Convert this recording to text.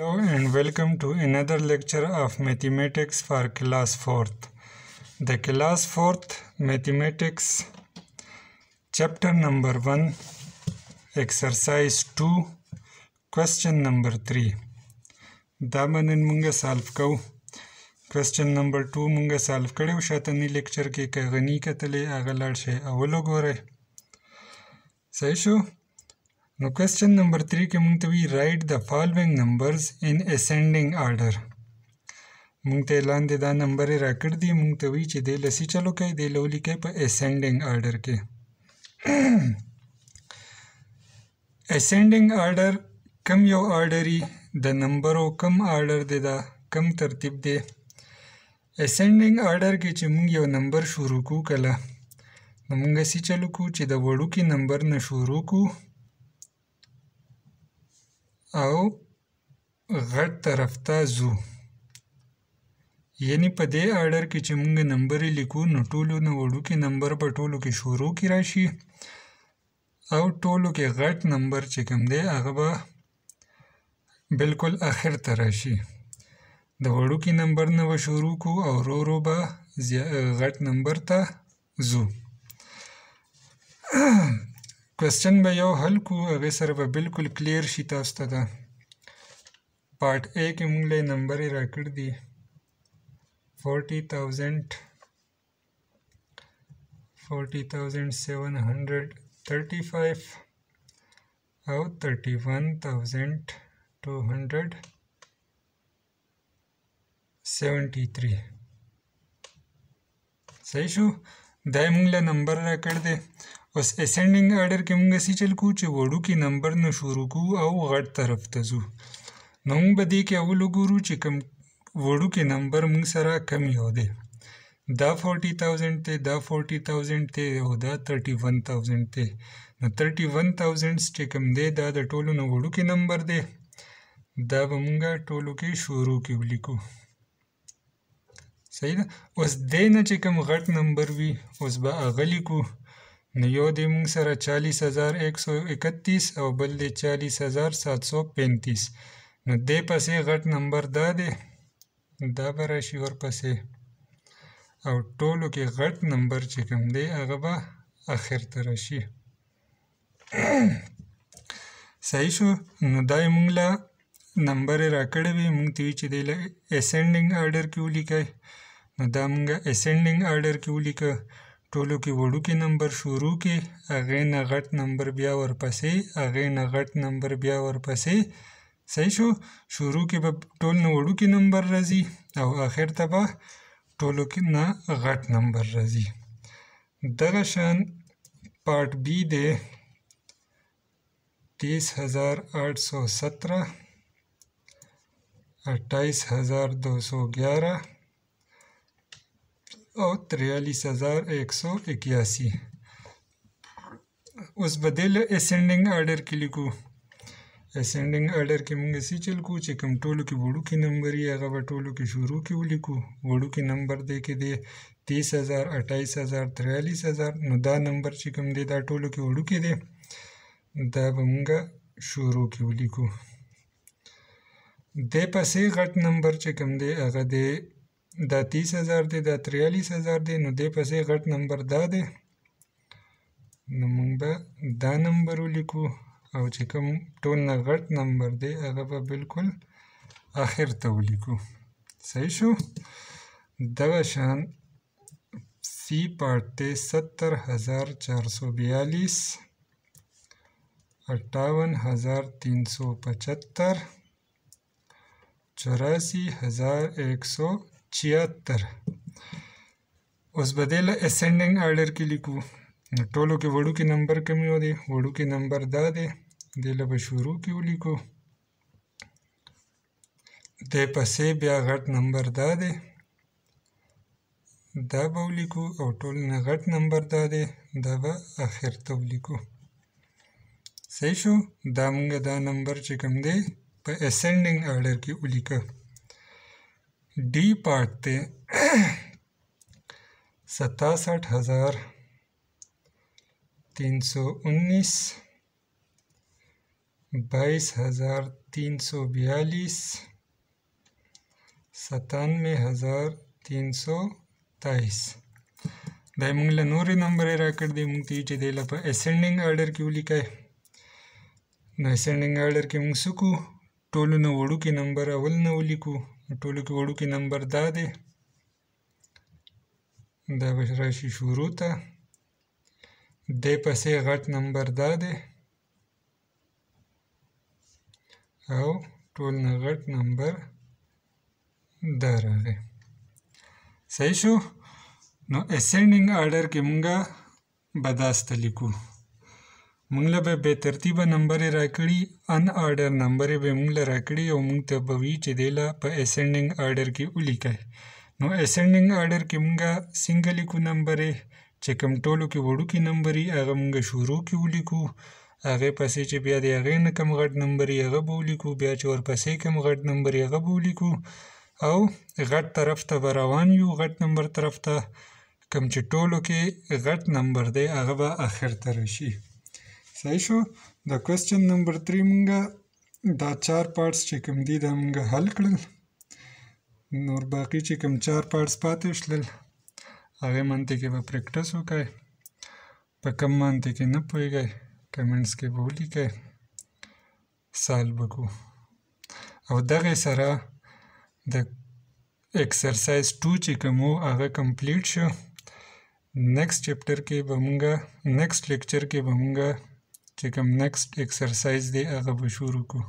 Hello and welcome to another lecture of mathematics for class 4th. The class 4th mathematics chapter number 1 exercise 2 question number 3 دا باندې مونږه سالو کوو کوېسچن نمبر 2 مونږه سالو کړو شاتنی لیکچر کې کغنی کتلې هغه لاړ شي اول وګورئ صحیح شو نو کوېسچن نمبر 3 کې مونږ ته وی رائټ د فالوینګ نمبرز ان اسینډینګ آرډر مونږ ته لاندې دا نمبر راکړ دی مونږ ته وی چې د لسی چلو کې د لولي کې په اسینډینګ آرډر کې اسینډینګ آرډر کم یو آرډري د نمبرو کم آرډر دی دا کم ترتیب دی اسینډینګ آرډر کې چې مونږ یو نمبر شروع کو کله نو مونږ سی چلو کو چې د وړوکی نمبر نه شروع کو او غټ طرف ته ځو یعنی په دې آرډر کې چې مونږ نمبر لیکو نو ټولو نه وړوکی نمبر په ټولو کې شروع کې راشي او ټولو کې غټ نمبر چې کوم دی هغه به بالکل اخر ته راشي د وړوکی نمبر نه به شروع کو او رو رو به غټ نمبر ته ځو کوېسچن به یو حل کړو هغې سره به بلکل کلیر شي تاسو ته ده پارټ ا کې موږ له نمبر یې راکړ دي فورټي تاوزنډ فورټي تاوزنډ سیون هنډرډ تھرٹی فائف او تھرٹی ون تاوزنډ ٹو هنډرډ سیونټي تھری صحیح شو دا یې موږ له نمبر راکړ دی اوس اسینډینګ آرډر کې موږ سې چل کوو چې وړوکی نمبر نه شروع کوو او غټ طرف ته ځو نو موږ به دې کې اول وګورو چې کوم وړوکی نمبر موږ سره کم یو دی دا 40000 ته دا 40000 ته او دا 31000 ته نو 31000 چې کوم دی دا د ټولو نه وړوکی نمبر دی دا به موږ ټولو کې شروع کې ولیکو صحیح ده اوس دې نه چې کوم غټ نمبر وي اوس به هغه لیکو نو یو دی مونږ سره چالیس هزار ایک سو اکتیس او بل دی چالیس هزار سات سو پینتیس نو دې پسې غټ نمبر دا دی دا به راشي ورپسې او ټولو کې غټ نمبر چې کوم دی هغه به اخر ته راشي صحیح شو نو دا یې مونږ له نمبر یې راکړی وي مونږ ته وي چې دی له اسینډنګ آرډر کې ولیکئ نو دا مونږ اسینډنګ آرډر کې ولیکه ټولو کې وړوکی نمبر شروع کې هغې نه غټ نمبر بیا ورپسې هغې نه غټ نمبر بیا ورپسې صحیح شو شروع کې به ټول نه وړوکی نمبر راځي او آخر ته به ټولو کې نه غټ نمبر راځي دغه شان پارٹ بی دی تیس ہزار آٹھ سو سترہ اٹھائیس ہزار دو سو گیارہ o 43181 اوس به دې له اسینډنګ آرډر کې لیکو اسینډنګ آرډر کې موږ سې چل کو چې کوم ټولو کې وړوکی نمبر یې هغه به ټولو کې شروع کې ولیکو وړوکی نمبر دی کې دی تیس هزار اټایس هزار تریالیس هزار نو دا نمبر چې کوم دی دا ټولو کې وړوکی دی دا به موږ شروع کې ولیکو دې پسې غټ نمبر چې کوم دی هغه دی دا تیس هزار دی دا تریالیس هزار دی نو دې پسې غټ نمبر دا دی نو موږ به دا نمبر ولیکو او چې کوم ټول نه غټ نمبر دی هغه به بالکل آخر ته ولیکو صحیح شو دغه شان سی پارٹ دی ستر هزار چار سو بیالیس اٹھاون ہزار تین سو پچہتر چوراسی ہزار ایک سو 76 اوس به دې له اسینډینګ آرډر کې لیکو ټولو کې وړوکی نمبر کمی و دی وړوکی نمبر دا دی دې له به شروع کې ولیکو دې پسې بیا غټ نمبر دا دی دا به ولیکو او ټول نه غټ نمبر دا دی دا به اخر ته ولیکو صحیح شو دا مونږ دا نمبر چې کوم دی په اسینډینګ آرډر کې ولیکه D part ते सतासठ हज़ार तीन सौ उन्नीस बाईस हज़ार तीन सौ बयालीस सतानवे हज़ार तीन सौ तेईस दायमुंगला नोरे नंबर येरा दे मुंग तीचे दे प एसेंडिंग ऑर्डर क्यों लिखा है एसेंडिंग ऑर्डर के मुंग सुकू ټولو نه وړوکی نمبر اول نه ولیکو نو ټولو کې وړوکی نمبر دا دی دا به راشي شروع ته دې پسې غټ نمبر دا دی او ټول نه غټ نمبر دا راغی صحیح شو نو اسینډینګ آرډر کې مونږه بداسته لیکو مونږ له به بې ترتیبه نمبرې راکړي ان آرډر نمبرې به مونږ له راکړي او مونږ ته به وي چې دی له په اسینډنګ آرډر کې ولیکئ نو اسینډنګ آرډر کې مونږ سنګل لیکو نمبرې چې کوم ټولو کې وړوکي نمبرې هغه مونږ شروع کې ولیکو هغې پسې چې بیا د هغې نه کم غټ نمبر یې هغه به ولیکو بیا چې ورپسې کم غټ نمبر یې هغه به ولیکو او غټ طرف ته به روان یو غټ نمبر طرف ته کم چې ټولو کې غټ نمبر دی هغه به اخر ته راشي صحیح شو د کوېسچن نمبر 3 مونږه دا چار پارټس چې کوم دي دا مونږه حل کړل نور باقی چې کوم چار پارټس پاتې شلل هغه منته کې به پریکټس وکای په کوم منته کې نه پويږئ کمنټس کې به ولیکئ سال بکو او دغه سره د ایکسرسایز 2 چې کوم هغه کمپلیټ شو نیکسټ چپټر کې به مونږه نیکسټ لیکچر کې به مونږه چې کوم نکست اکسرسایز دی هغه به شروع کو